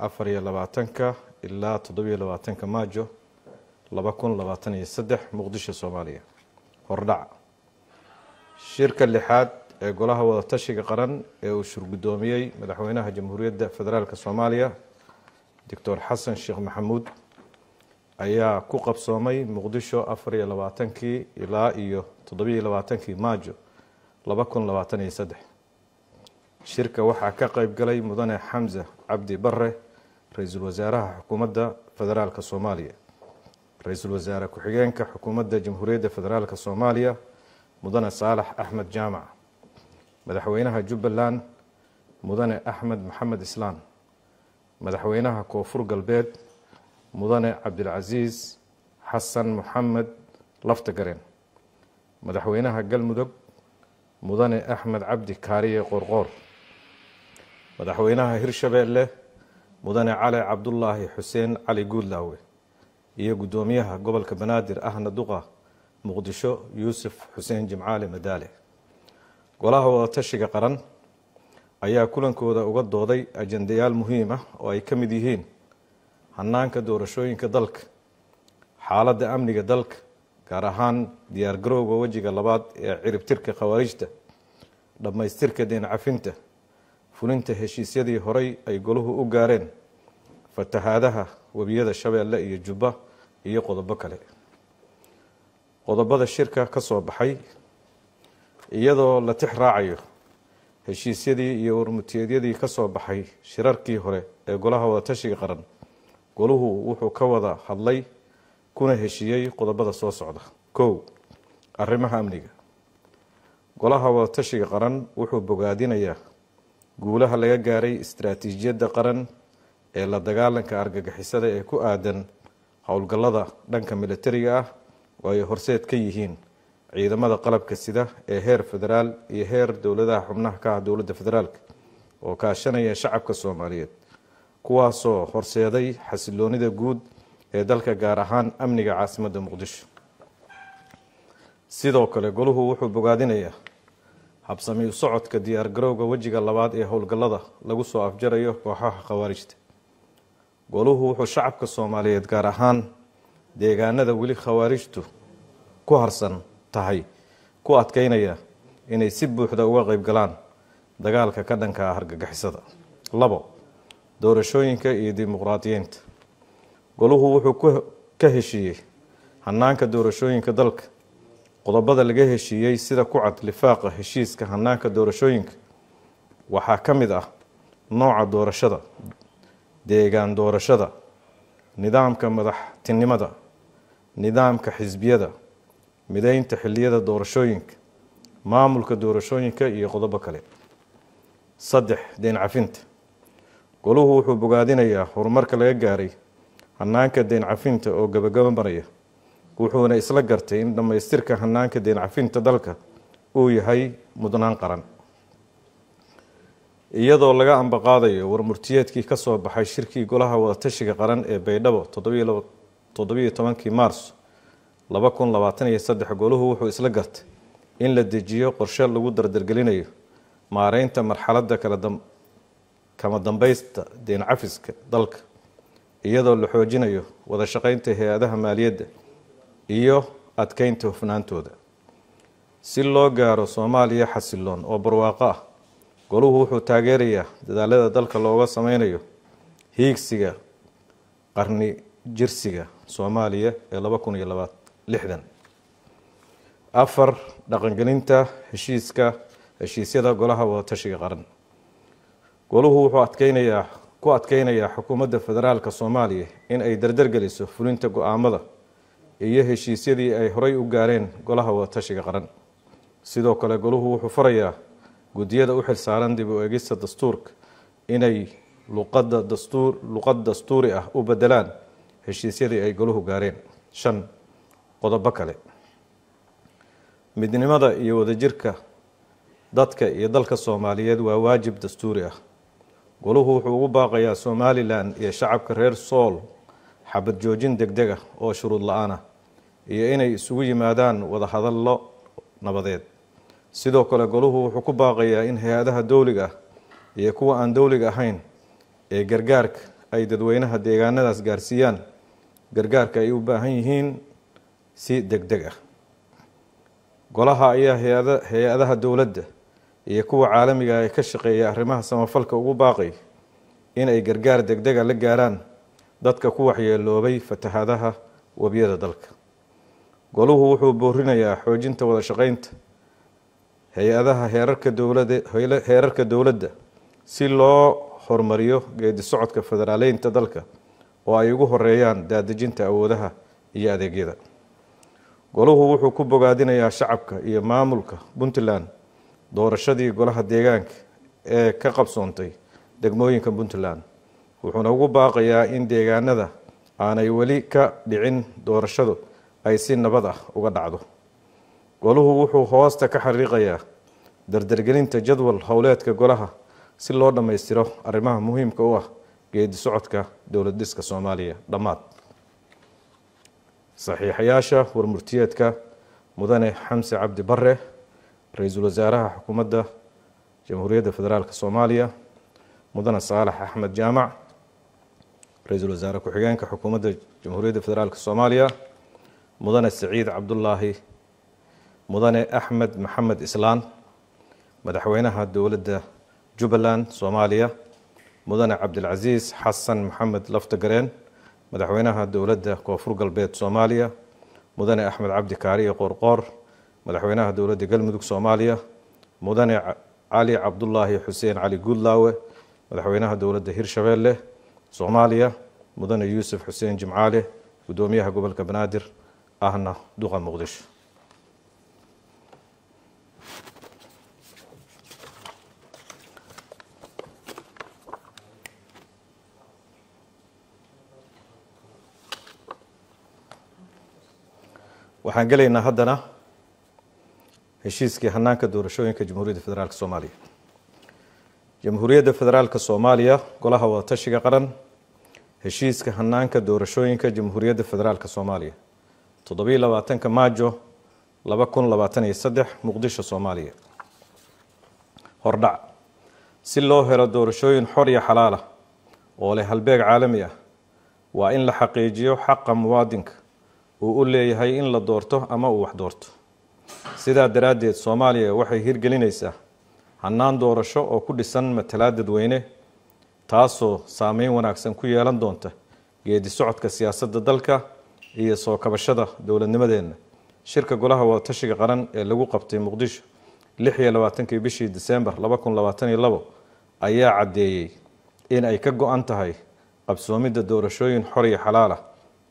afar iyo labaatanka ilaa toddobiyo labaatanka maajo laba kun labaatan iyo saddex muqdisho soomaaliya hordhac shirka lixaad ee golaha wadatashiga qaran ee uu shurgudoomiyey madaxweynaha jamhuuriyadda federaalk soomaaliya doctor xasan sheekh maxamuud ayaa ku qabsoomay muqdisho afar iyo labaatankii ilaa iyo toddobiyo labaatankii maajo laba kun labaatan iyo saddex shirka waxaa ka qeyb galay mudane xamse cabdi bare ra-iisul wasaaraha xukuumadda federaalka soomaaliya ra-iisul wasaare ku-xigeenka xukuumadda jamhuuriyadda federaalk soomaaliya mudane saalax axmed jaamac madaxweynaha jubbaland mudane axmed maxamed islaan madaxweynaha koonfur galbeed mudane cabdilcasiis xasan moxamed laftagaren madaxweynaha galmudug mudane axmed cabdi kaariye qoorqoor madaxweynaha hirshabeelle mudane cali cabdulaahi xuseen cali guudlaawe iyo guddoomiyaha gobolka banaadir ahna duqa muqdisho yuusuf xuseen jimcaale madaale golaha wadatashiga qaran ayaa kulankooda uga dooday ajendayaal muhiim ah oo ay ka mid yihiin hannaanka doorashooyinka dalka xaaladda amniga dalka gaar ahaan diyaargarowga wejiga labaad ee ciribtirka khawaarijta dhammaystirka deencafinta fulinta heshiisyadii horay ay golahu u gaareen fatahaadaha webiyada shabeelle iyo jubba iyo qodobo kale qodobada shirka ka soo baxay iyadoo la tix raacayo heshiisyadii iyo warmuteedyadii ka soo baxay shirarkii hore ee golaha wadatashiga qaran goluhu wuxuu ka wada hadlay kuna heshiiyey qodobada soo socda kow arrimaha amniga golaha wada tashiga qaran wuxuu bogaadinayaa guulaha laga gaaray istaraatiijiyadda qaran ee la dagaalanka argagixisada ee ku aadan howlgallada dhanka militariga ah oo ay horseed ka yihiin ciidamada qalabka sida ee heer federaal iyo heer dowladaha xubnaha ka ah dowladda federaalk oo kaashanaya shacabka soomaaliyeed kuwaasoo horseeday xasiloonida guud ee dalka gaar ahaan amniga caasimadda muqdisho sidoo kale goluhu wuxuu bogaadinayaa habsami u socodka diyaargarowga wejiga labaad ee howlgallada lagu soo afjarayo kooxaha khawaarijta goluhu wuxuu shacabka soomaaliyeed gaar ahaan deegaanada weli khawaarijtu ku harsan tahay ku adkaynaya inay si buuxda uga qayb galaan dagaalka ka dhanka ah hargagixisada labo doorashooyinka iyo dimuqraadiyeynta goluhu wuxuu ka heshiiyey hanaanka doorashooyinka dalka qodobada laga heshiiyey sida ku cad lifaaqa heshiiska hanaanka doorashooyinka waxaa ka mid ah nooca doorashada deegaan doorashada nidaamka madaxtinimada nidaamka xisbiyada mideynta xiliyada doorashooyinka maamulka doorashooyinka iyo qodobo kale saddex deyn cafinta goluhu wuxuu bogaadinayaa horumarka laga gaaray hanaanka deyn cafinta oo gabagaba maraya wuxuuna isla gartay in dhammaystirka hanaanka deen cafinta dalka uu yahay mudnaan qaran iyadoo laga ambaqaadayo warmurtiyeedkii ka soo baxay shirkii golaha wadatashiga qaran ee baydhabo toddobiyo tobankii maars laba kun labaatan iyo saddex goluhu wuxuu isla gartay in la dejiyo qorshe lagu dardargelinayo maareynta marxaladda kama dambaysta deencafiska dalka iyadoo la xoojinayo wada shaqaynta hay-adaha maaliyadda iyo adkeynta hufnaantooda si loo gaaro soomaaliya xasiloon oo barwaaqo ah goluhu wuxuu taageerayaa dadaalada dalka looga sameynayo hiigsiga qarni jirsiga soomaaliya ee laba kun iyo laba lixdan afar dhaqangelinta heshiiska heshiisyada golaha wadatashiga qaran goluhu wuxuu adkeynayaa ku adkeynayaa xukuumadda federaalka soomaaliya in ay dardargeliso fulinta go-aamada iyo heshiisyadii ay horay u gaareen golaha wadatashiga qaran sidoo kale goluhu wuxuu farayaa gudiyada u xilsaaran dib u eegista dastuurka inay luqada dastuur luqad dastuuri ah u bedelaan heshiisyadii ay golahu gaareen shan qodobo kale midnimada iyo wadajirka dadka iyo dalka soomaaliyeed waa waajib dastuuri ah goluhu wuxuu ugu baaqayaa somalilan iyo shacabka reer sool xabad joojin deg deg ah oo shuruud la-aan ah iyo inay isugu yimaadaan wadahadallo nabadeed sidoo kale goluhu wuxuu ku baaqayaa in hay-adaha dowliga ah iyo kuwa aan dowliga ahayn ee gargaarka ay dadweynaha deegaanadaas gaarsiiyaan gargaarka ay u baahan yihiin si deg deg ah golaha ayaa hay-adaha dowladda iyo kuwa caalamiga ah ee ka shaqeeya arrimaha samafalka ugu baaqay in ay gargaar deg dega ah la gaaraan dadka ku waxyeeloobay fatahadaha webiyada dalka goluhu wuxuu boorinayaa xoojinta wada shaqeynta hay-adaha heerarka dowlade heerarka dowladda si loo horumariyo geedi socodka federaaleynta dalka oo ay ugu horeeyaan daadejinta awoodaha iyo adeegyada goluhu wuxuu ku bogaadinayaa shacabka iyo maamulka puntland doorashadii golaha deegaanka ee ka qabsoontay degmooyinka puntland wuxuuna ugu baaqayaa in deegaanada aanay weli ka dhicin doorashadu ay si nabad ah uga dhacdo goluhu wuxuu hoosta ka xariiqayaa dardargelinta jadwal howleedka golaha si loo dhammaystiro arrimaha muhiimka u ah geedi socodka dowlad dhiska soomaaliya dhammaad saxiixayaasha warmurtiyeedka mudane xamse cabdi bare ra-iisul wasaaraha xukuumadda jamhuuriyadda federaalk soomaaliya mudane saalax axmed jaamac ra-iisul wasaare ku-xigeenka xukuumadda jamhuuriyadda federaalk soomaaliya مدن سعيد عبد الله مدن أحمد محمد إسلام مدحوينها دولة جبلان صوماليا مدن عبد العزيز حسن محمد لفتقرين مدحوينها دولة كوفر البيت صوماليا مدن أحمد عبد كاري قرقور مدحوينها دولة قلمدك صوماليا مدن علي عبد الله حسين علي قلاوي مدحوينها دولة هيرشفيلة صوماليا مدن يوسف حسين جمعالي ودوميها قبل كبنادر ahna duqa muqdisho waxaan gelaynaa haddana heshiiskii hanaanka doorashooyinka jamhuuriyadda federaalk soomaaliya jamhuuriyadda federaalk soomaaliya golaha wadatashiga qaran heshiiska hanaanka doorashooyinka jamhuuriyadda federaalk soomaaliya toddobiyi labaatanka maajo laba kun labaatan iyo saddex muqdisho soomaaliya hordhac si loo helo doorashooyin xor iyo xalaala oo leh halbeeg caalami ah waa in la xaqiijiyo xaqa muwaadinka uu u leeyahay in la doorto ama uu wax doorto sidaa daraaddeed soomaaliya waxay hirgelinaysaa hannaan doorasho oo ku dhisan matalaa dadweyne taasoo saameyn wanaagsan ku yeelan doonta geedi socodka siyaasadda dalka iyo soo kabashada dowladnimadeenna shirka golaha wadatashiga qaran ee lagu qabtay muqdisho lix iyo labaatankii bishii disembar laba kun labaatan iyo labo ayaa caddeeyey in ay ka go-an tahay qabsoomidda doorashooyin xor iyo xalaal ah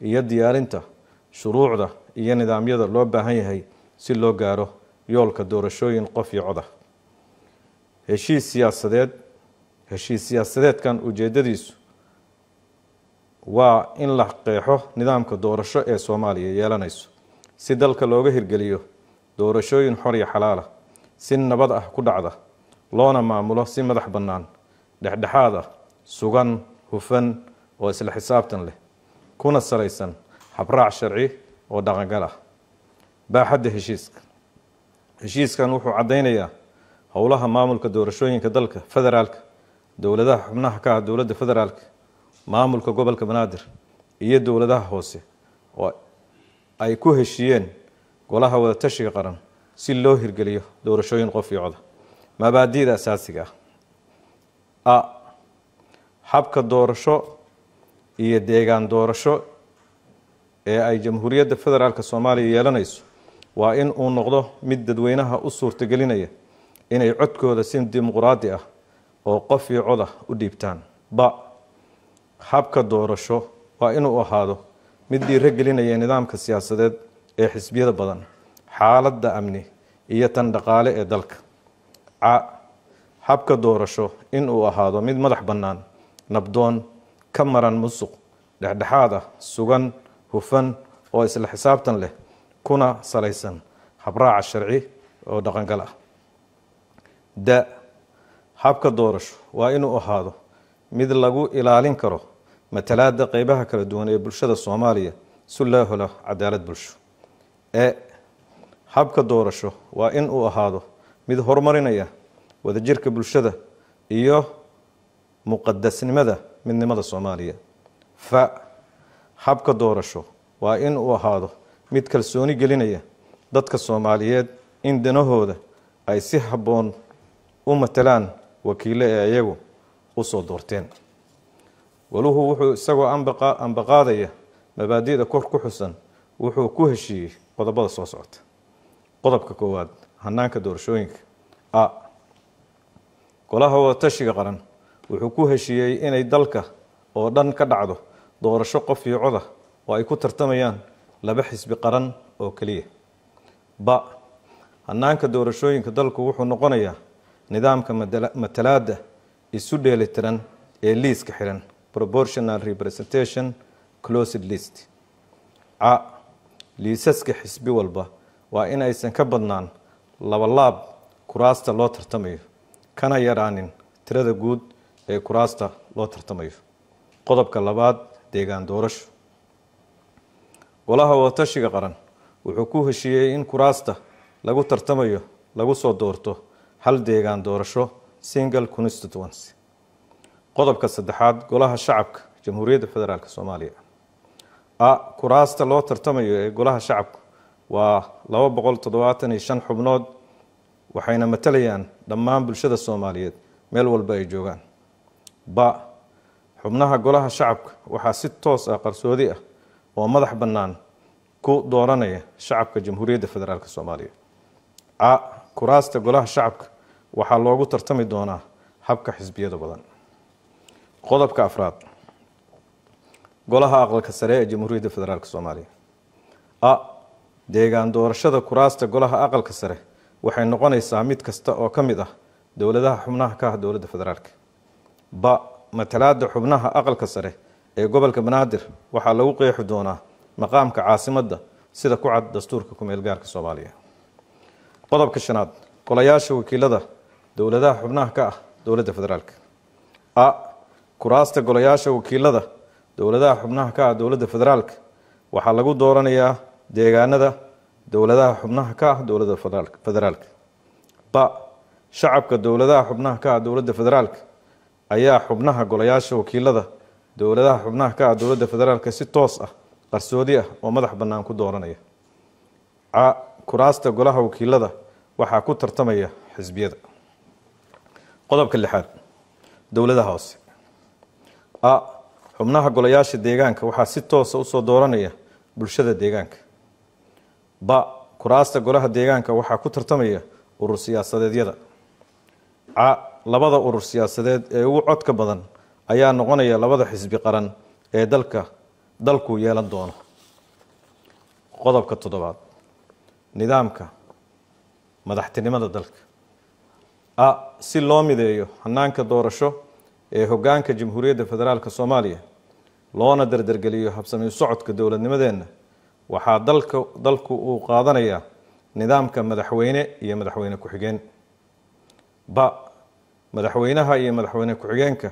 iyo diyaarinta shuruucda iyo nidaamyada loo baahan yahay si loo gaaro yoolka doorashooyin qof iyo cod ah heshiis siyaasadeed heshiis siyaasadeedkan ujeeddadiisu waa in la qeexo nidaamka doorasho ee soomaaliya yeelanayso si dalka looga hirgeliyo doorashooyin xor iyo xalaala si nabad ah ku dhacda loona maamulo si madax bannaan dhexdhexaad ah sugan hufan oo isla xisaabtan leh kuna salaysan habraac sharci oo dhaqangal ah baaxadda heshiiska heshiiskan wuxuu caddaynayaa howlaha maamulka doorashooyinka dalka federaalka dowladaha xubnaha ka ah dowladda federaalka maamulka gobolka banaadir iyo dowladaha hoose oo ay ku heshiiyeen golaha wadatashiga qaran si loo hirgeliyo doorashooyin qof iyo coda mabaadi'da asaasiga ah a habka doorasho iyo deegaan doorasho ee ay jamhuuriyadda federaalk soomaaliya yeelanayso waa in uu noqdo mid dadweynaha u suurtagelinaya inay codkooda si dimuqraadi ah oo qof iyo u dhiibtaan ba habka doorasho waa inuu ahaado mid dhiiro nidaamka siyaasadeed ee xisbiyada badan xaaladda amni iyo tan dhaqaale ee dalka ca habka doorasho inuu ahaado mid madax bannaan nabdoon ka maran musuq dhexdhexaad ah sugan hufan oo isla xisaabtan leh kuna salaysan habraaca sharci oo dhaqangal ah da habka doorasho waa inuu ahaado mid lagu ilaalin karo matalaada qaybaha kala duwan ee bulshada soomaaliya si loo helo cadaalad bulsho e habka doorasho waa in uu ahaado mid horumarinaya wadajirka bulshada iyo muqadasnimada midnimada soomaaliya fa habka doorasho waa in uu ahaado mid kalsooni gelinaya dadka soomaaliyeed in danahooda ay si habboon u matalaan wakiille ee iyagu u soo doorteen waluhu wuxuu isagoo ambaqaadaya mabaadida kor ku xusan wuxuu ku heshiiyey qodobada soo socota qodobka koowaad hanaanka doorashooyinka a golaha wadatashiga qaran wuxuu ku heshiiyey inay dalka oo dhan ka dhacdo doorasho qof iyo coda oo ay ku tartamayaan laba xisbi qaran oo keliya ba hanaanka doorashooyinka dalku wuxuu noqonayaa nidaamka matalaada isu dheelitiran ee liiska xiran proportional representation closed list a liisaska xisbi walba waa in aysan ka badnaan labalaab kuraasta loo tartamayo kana yaraanin tirada guud ee kuraasta loo tartamayo qodobka labaad deegaan doorasho golaha watashiga qaran wuxuu ku heshiiyey in kuraasta lagu tartamayo lagu soo doorto hal deegaan doorasho single constituency qodobka saddexaad golaha shacabka jamhuuriyadda federaalk soomaaliya a kuraasta loo tartamayo ee golaha shacabka waa laba boqol toddobaatan iyo shan xubnood waxayna matalayaan dhammaan bulshada soomaaliyeed meel walba ay joogaan ba xubnaha golaha shacabka waxaa si toos ah qarsoodi ah oo madax bannaan ku dooranaya shacabka jamhuuriyadda federaalk soomaaliya a kuraasta golaha shacabka waxaa loogu tartami doonaa habka xisbiyada badan qodobka afraad golaha aqalka sare ee jamhuuriyadda federaalk soomaaliya a deegaan doorashada kuraasta golaha aqalka sare waxay noqonaysaa mid kasta oo ka mid ah dowladaha xubnaha ka ah dowladda federaalk ba matalaada xubnaha aqalka sare ee gobolka banaadir waxaa lagu qeexi doonaa maqaamka caasimadda sida ku cad dastuurka ku-meelgaarka soomaaliya qodobka shanaad golayaasha wakiilada dowladaha xubnaha ka ah dowladda federaalk a kuraasta golayaasha wakiilada dowladaha xubnaha ka ah dowladda federaalka waxaa lagu dooranayaa deegaanada dowladaha xubnaha ka ah dowladda federaalka ba shacabka dowladaha xubnaha ka ah dowladda federaalka ayaa xubnaha golayaasha wakiilada dowladaha xubnaha ka ah dowladda federaalka si toos ah qarsoodi ah oo madax bannaan ku dooranaya ca kuraasta golaha wakiilada waxaa ku tartamaya xisbiyada qodobka lixaad dowladaha hoose a xubnaha golayaasha deegaanka waxaa si toosa ah usoo dooranaya bulshada deegaanka ba kuraasta golaha deegaanka waxaa ku tartamaya urur siyaasadeedyada ca labada urur siyaasadeed ee ugu codka badan ayaa noqonaya labada xisbi qaran ee dalka dalku yeelan doono qodobka toddobaad nidaamka madaxtinimada dalka a si loo mideeyo hanaanka doorasho ee hoggaanka jamhuuriyadda federaalk soomaaliya loona dardargeliyo habsami socodka dowladnimadeenna waxaa dalka dalku uu qaadanayaa nidaamka madaxweyne iyo madaxweyne ku-xigeen ba madaxweynaha iyo madaxweyne ku-xigeenka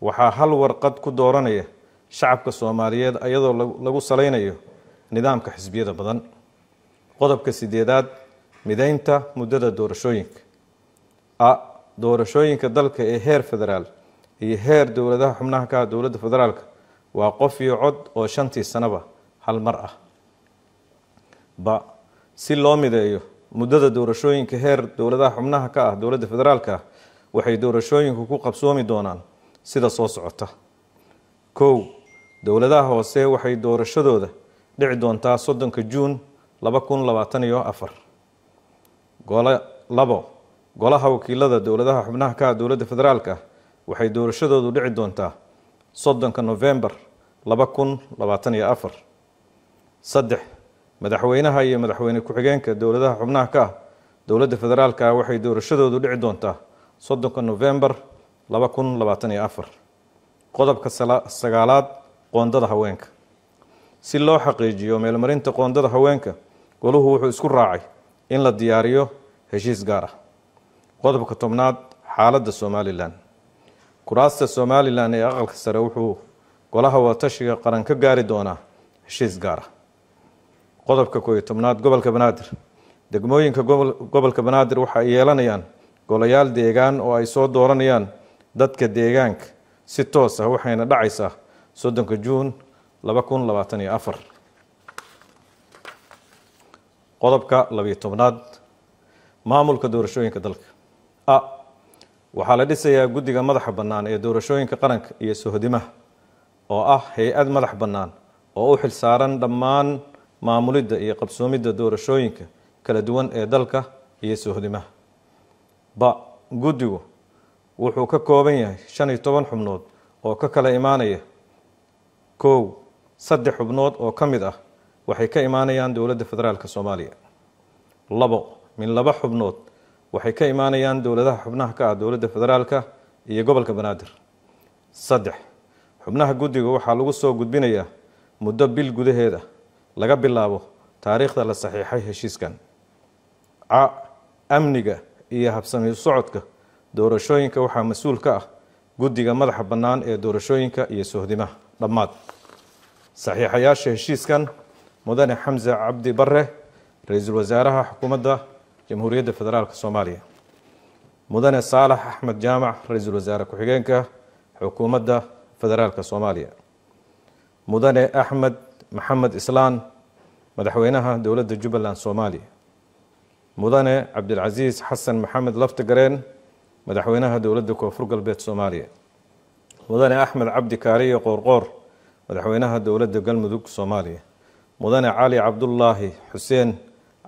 waxaa hal warqad ku dooranaya shacabka soomaaliyeed iyadoo lagu salaynayo nidaamka xisbiyada badan qodobka sideedaad mideynta muddada doorashooyinka a doorashooyinka dalka ee heer federaal iyo heer dowladaha xubnaha ka ah dowladda federaalka waa qof iyo cod oo shantii sanaba hal mar ah ba si loo mideeyo muddada doorashooyinka heer dowladaha xubnaha ka ah dowladda federaalka ah, waxay doorashooyinku ku qabsoomi doonaan sida soo socota kow dowladaha hoose waxay doorashadooda dhici doontaa soddonka juun laba kun labaatan iyo afar golo labo golaha wakiilada dowladaha xubnaha ka ah dowladda federaalka waxay doorashadoodu dhici doontaa soddonka novembar laba kun labaatan iyo afar saddex madaxweynaha iyo madaxweyne ku-xigeenka dowladaha xubnaha ka ah dowladda federaalka ah waxay doorashadoodu dhici doontaa soddonka novembar laba kun labaatan iyo afar qodobka sagaalaad qoondada haweenka si loo xaqiijiyo meelmarinta qoondada haweenka goluhu wuxuu isku raacay in la diyaariyo heshiis gaar ah qodobka tobnaad xaaladda somalilan kuraasta somalilan ee aqalka sare wuxuu golaha wadatashiga qaran ka gaari doonaa heshiis gaara ah. qodobka kooiyo tobnaad gobolka banaadir degmooyinka gobolka banaadir waxaay yeelanayaan golayaal deegaan oo ay soo dooranayaan dadka deegaanka si toos ah waxayna dhacaysaa soddonka juun laba kun labaatan iyo afar qodobka labiyo tobnaad maamulka doorashooyinka dalka waxaa la dhisayaa guddiga madaxa bannaan ee doorashooyinka qaranka iyo sohodimaha oo ah hay-ad madax bannaan oo u xilsaaran dhammaan maamulidda iyo qabsoomidda doorashooyinka kala duwan ee dalka iyo sohodimaha ba guddigu wuxuu ka kooban yahay shan iyo toban xubnood oo ka kala imaanaya kow saddex xubnood oo ka mid ah waxay ka imaanayaan dowladda federaalk soomaaliya labo min laba xubnood waxay ka imaanayaan dowladaha xubnaha ka ah dowladda federaalka iyo gobolka banaadir saddex xubnaha guddiga waxaa lagu soo gudbinayaa muddo bil gudaheeda laga bilaabo taariikhda la saxiixay heshiiskan ca amniga iyo habsami socodka doorashooyinka waxaa mas-uul ka ah guddiga madaxa bannaan ee doorashooyinka iyo sohdimaha dhammaad saxiixayaasha heshiiskan mudane xamse cabdi bare ra-iisul wasaaraha xukuumadda جمهورية فدرال الصومالية مدن صالح أحمد جامع رئيس الوزراء كحجينكا حكومة فدرال الصومالية مدن أحمد محمد إسلام مدحوينها دولة جبلان الصومالية مدن عبد العزيز حسن محمد لفت قرين مدحوينها دولة كوفرق البيت الصومالية مدن أحمد عبد كاري قورقور مدحوينها دولة قلمدوك الصومالية مدن علي عبد الله حسين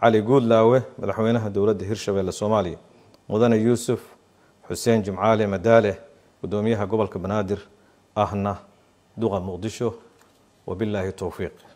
cali guudlaawe madaxweynaha dowladda hirshabeelle soomaaliya mudane yuusuf xuseen jimcaale madaale guddoomiyaha gobolka banaadir ahna duqa muqdisho wabilaahi towfiiq